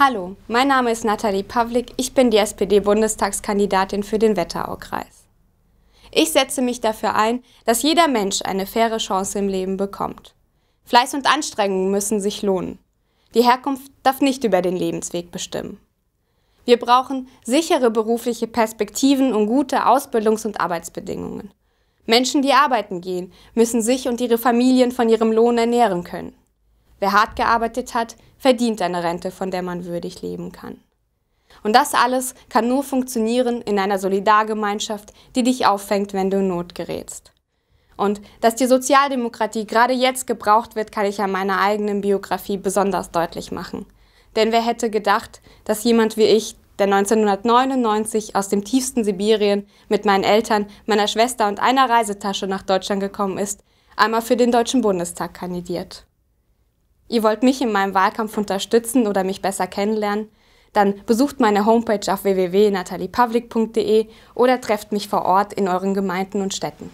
Hallo, mein Name ist Nathalie Pavlik, ich bin die SPD-Bundestagskandidatin für den Wetteraukreis. Ich setze mich dafür ein, dass jeder Mensch eine faire Chance im Leben bekommt. Fleiß und Anstrengung müssen sich lohnen. Die Herkunft darf nicht über den Lebensweg bestimmen. Wir brauchen sichere berufliche Perspektiven und gute Ausbildungs- und Arbeitsbedingungen. Menschen, die arbeiten gehen, müssen sich und ihre Familien von ihrem Lohn ernähren können. Wer hart gearbeitet hat, verdient eine Rente, von der man würdig leben kann. Und das alles kann nur funktionieren in einer Solidargemeinschaft, die dich auffängt, wenn du in Not gerätst. Und dass die Sozialdemokratie gerade jetzt gebraucht wird, kann ich an meiner eigenen Biografie besonders deutlich machen. Denn wer hätte gedacht, dass jemand wie ich, der 1999 aus dem tiefsten Sibirien mit meinen Eltern, meiner Schwester und einer Reisetasche nach Deutschland gekommen ist, einmal für den Deutschen Bundestag kandidiert. Ihr wollt mich in meinem Wahlkampf unterstützen oder mich besser kennenlernen? Dann besucht meine Homepage auf www.nataliepublic.de oder trefft mich vor Ort in euren Gemeinden und Städten.